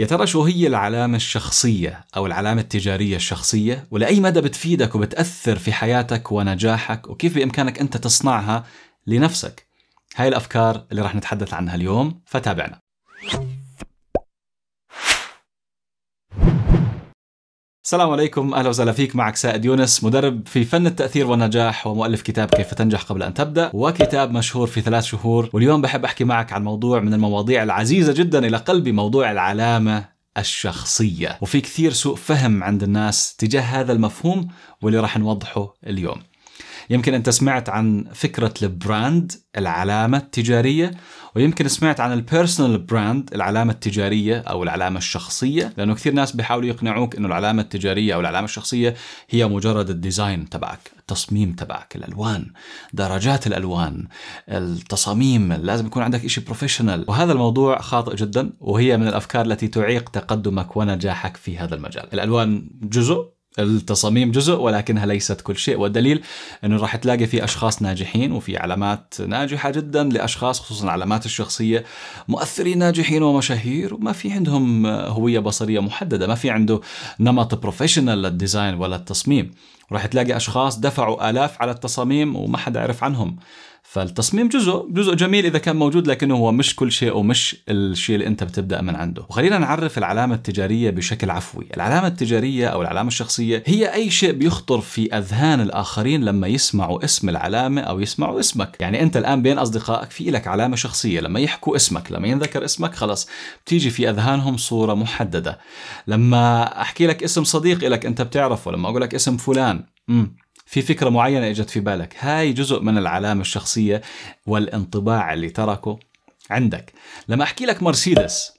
يا ترى شو هي العلامة الشخصية أو العلامة التجارية الشخصية ولأي مدى بتفيدك وبتأثر في حياتك ونجاحك وكيف بإمكانك أنت تصنعها لنفسك هاي الأفكار اللي رح نتحدث عنها اليوم فتابعنا السلام عليكم اهلا وسهلا فيك معك سائد يونس مدرب في فن التاثير والنجاح ومؤلف كتاب كيف تنجح قبل ان تبدا وكتاب مشهور في ثلاث شهور واليوم بحب احكي معك عن موضوع من المواضيع العزيزه جدا الى قلبي موضوع العلامه الشخصية وفي كثير سوء فهم عند الناس تجاه هذا المفهوم واللي راح نوضحه اليوم يمكن أنت سمعت عن فكرة البراند العلامة التجارية ويمكن سمعت عن البيرسونال براند العلامة التجارية أو العلامة الشخصية لأنه كثير ناس بيحاولوا يقنعوك أنه العلامة التجارية أو العلامة الشخصية هي مجرد الديزاين تبعك التصميم تبعك الألوان درجات الألوان التصاميم لازم يكون عندك إشي بروفيشنال وهذا الموضوع خاطئ جدا وهي من الأفكار التي تعيق تقدمك ونجاحك في هذا المجال الألوان جزء التصاميم جزء ولكنها ليست كل شيء والدليل انه راح تلاقي في اشخاص ناجحين وفي علامات ناجحه جدا لاشخاص خصوصا علامات الشخصيه مؤثرين ناجحين ومشاهير وما في عندهم هويه بصريه محدده ما في عنده نمط بروفيشنال للديزاين ولا التصميم راح تلاقي اشخاص دفعوا الاف على التصاميم وما حدا عرف عنهم فالتصميم جزء جزء جميل اذا كان موجود لكنه هو مش كل شيء ومش الشيء اللي انت بتبدا من عنده وخلينا نعرف العلامه التجاريه بشكل عفوي العلامه التجاريه او العلامه الشخصيه هي اي شيء بيخطر في اذهان الاخرين لما يسمعوا اسم العلامه او يسمعوا اسمك يعني انت الان بين اصدقائك في لك علامه شخصيه لما يحكوا اسمك لما ينذكر اسمك خلص بتيجي في اذهانهم صوره محدده لما احكي لك اسم صديق لك انت بتعرفه لما اقول لك اسم فلان امم في فكرة معينة اجت في بالك هاي جزء من العلامة الشخصية والانطباع اللي تركه عندك لما أحكي لك مرسيدس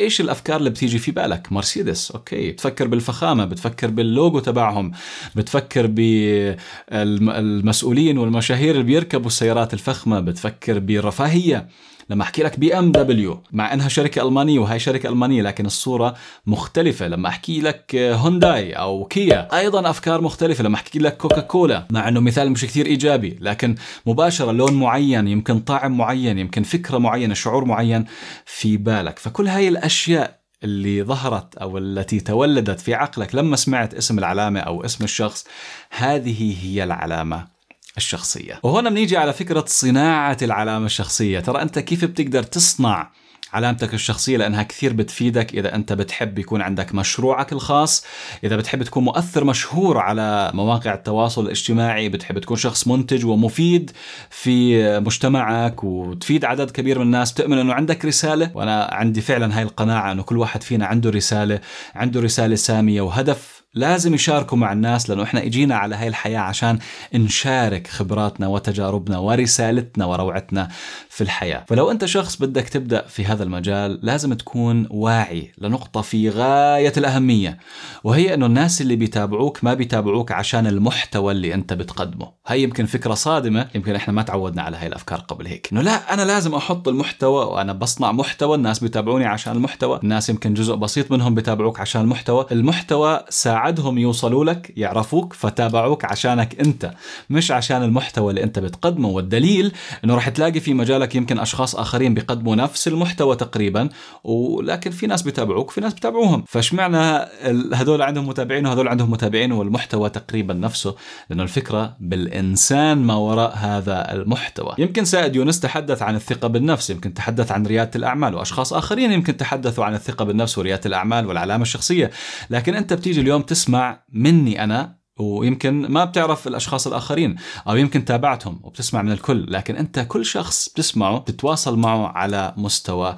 ايش الافكار اللي بتيجي في بالك مرسيدس اوكي بتفكر بالفخامه بتفكر باللوجو تبعهم بتفكر بالمسؤولين والمشاهير اللي بيركبوا السيارات الفخمه بتفكر بالرفاهيه لما احكي لك بي ام دبليو مع انها شركه المانيه وهي شركه المانيه لكن الصوره مختلفه لما احكي لك هونداي او كيا ايضا افكار مختلفه لما احكي لك كوكا كولا مع انه مثال مش كثير ايجابي لكن مباشره لون معين يمكن طعم معين يمكن فكره معينه شعور معين في بالك فكل هاي الاشياء اللي ظهرت او التي تولدت في عقلك لما سمعت اسم العلامه او اسم الشخص هذه هي العلامه الشخصية وهنا بنيجي على فكرة صناعة العلامة الشخصية ترى أنت كيف بتقدر تصنع علامتك الشخصية لأنها كثير بتفيدك إذا أنت بتحب يكون عندك مشروعك الخاص إذا بتحب تكون مؤثر مشهور على مواقع التواصل الاجتماعي بتحب تكون شخص منتج ومفيد في مجتمعك وتفيد عدد كبير من الناس تؤمن أنه عندك رسالة وأنا عندي فعلا هاي القناعة أنه كل واحد فينا عنده رسالة عنده رسالة سامية وهدف لازم يشاركوا مع الناس لأنه إحنا إجينا على هاي الحياة عشان نشارك خبراتنا وتجاربنا ورسالتنا وروعتنا في الحياة فلو أنت شخص بدك تبدأ في هذا المجال لازم تكون واعي لنقطة في غاية الأهمية وهي أنه الناس اللي بيتابعوك ما بيتابعوك عشان المحتوى اللي أنت بتقدمه هاي يمكن فكرة صادمة يمكن إحنا ما تعودنا على هاي الأفكار قبل هيك أنه لا أنا لازم أحط المحتوى وأنا بصنع محتوى الناس بيتابعوني عشان المحتوى الناس يمكن جزء بسيط منهم بيتابعوك عشان المحتوى المحتوى ساعة ساعدهم يوصلوا لك يعرفوك فتابعوك عشانك انت مش عشان المحتوى اللي انت بتقدمه والدليل انه راح تلاقي في مجالك يمكن اشخاص اخرين بيقدموا نفس المحتوى تقريبا ولكن في ناس بتابعوك في ناس بتابعوهم فاشمعنى هذول عندهم متابعين وهذول عندهم متابعين والمحتوى تقريبا نفسه لانه الفكره بالانسان ما وراء هذا المحتوى يمكن سائد يونس تحدث عن الثقه بالنفس يمكن تحدث عن رياده الاعمال واشخاص اخرين يمكن تحدثوا عن الثقه بالنفس ورياده الاعمال والعلامه الشخصيه لكن انت بتيجي اليوم تسمع مني أنا ويمكن ما بتعرف الاشخاص الاخرين او يمكن تابعتهم وبتسمع من الكل لكن انت كل شخص بتسمعه بتتواصل معه على مستوى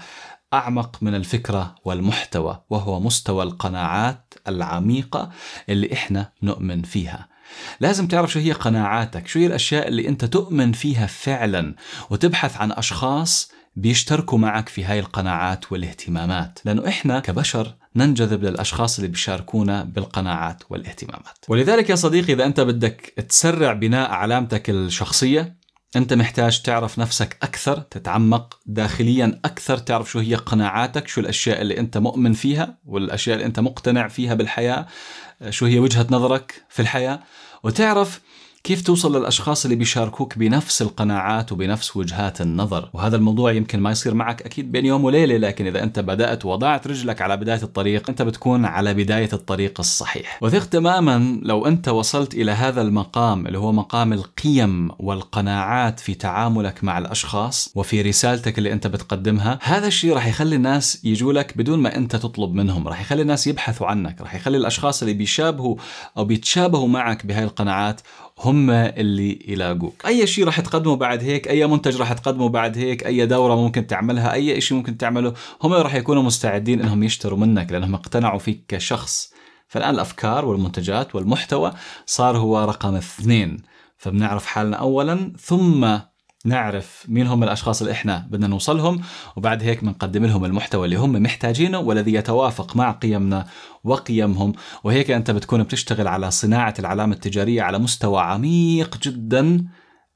اعمق من الفكره والمحتوى وهو مستوى القناعات العميقه اللي احنا نؤمن فيها لازم تعرف شو هي قناعاتك شو هي الاشياء اللي انت تؤمن فيها فعلا وتبحث عن اشخاص بيشتركوا معك في هاي القناعات والاهتمامات لأنه إحنا كبشر ننجذب للأشخاص اللي بيشاركونا بالقناعات والاهتمامات ولذلك يا صديقي إذا أنت بدك تسرع بناء علامتك الشخصية أنت محتاج تعرف نفسك أكثر تتعمق داخليا أكثر تعرف شو هي قناعاتك شو الأشياء اللي أنت مؤمن فيها والأشياء اللي أنت مقتنع فيها بالحياة شو هي وجهة نظرك في الحياة وتعرف كيف توصل للأشخاص اللي بيشاركوك بنفس القناعات وبنفس وجهات النظر وهذا الموضوع يمكن ما يصير معك أكيد بين يوم وليلة لكن إذا أنت بدأت وضعت رجلك على بداية الطريق أنت بتكون على بداية الطريق الصحيح وثق تماما لو أنت وصلت إلى هذا المقام اللي هو مقام القيم والقناعات في تعاملك مع الأشخاص وفي رسالتك اللي أنت بتقدمها هذا الشيء راح يخلي الناس يجوا لك بدون ما أنت تطلب منهم راح يخلي الناس يبحثوا عنك راح يخلي الأشخاص اللي بيشابهوا أو بيتشابهوا معك بهاي القناعات هم هم اللي يلاقوك اي شيء راح تقدمه بعد هيك اي منتج راح تقدمه بعد هيك اي دوره ممكن تعملها اي شيء ممكن تعمله هم راح يكونوا مستعدين انهم يشتروا منك لانهم اقتنعوا فيك كشخص فالان الافكار والمنتجات والمحتوى صار هو رقم اثنين فبنعرف حالنا اولا ثم نعرف مين هم الأشخاص اللي إحنا بدنا نوصلهم وبعد هيك بنقدم لهم المحتوى اللي هم محتاجينه والذي يتوافق مع قيمنا وقيمهم وهيك أنت بتكون بتشتغل على صناعة العلامة التجارية على مستوى عميق جدا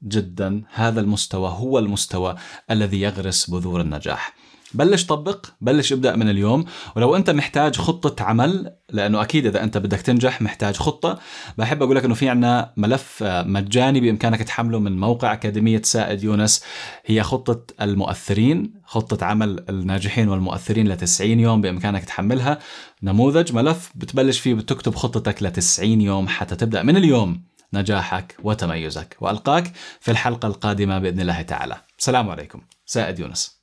جدا هذا المستوى هو المستوى الذي يغرس بذور النجاح بلش طبق بلش ابدأ من اليوم ولو أنت محتاج خطة عمل لأنه أكيد إذا أنت بدك تنجح محتاج خطة بحب أقول لك أنه في عنا ملف آه، مجاني بإمكانك تحمله من موقع أكاديمية سائد يونس هي خطة المؤثرين خطة عمل الناجحين والمؤثرين ل 90 يوم بإمكانك تحملها نموذج ملف بتبلش فيه بتكتب خطتك ل 90 يوم حتى تبدأ من اليوم نجاحك وتميزك وألقاك في الحلقة القادمة بإذن الله تعالى سلام عليكم سائد يونس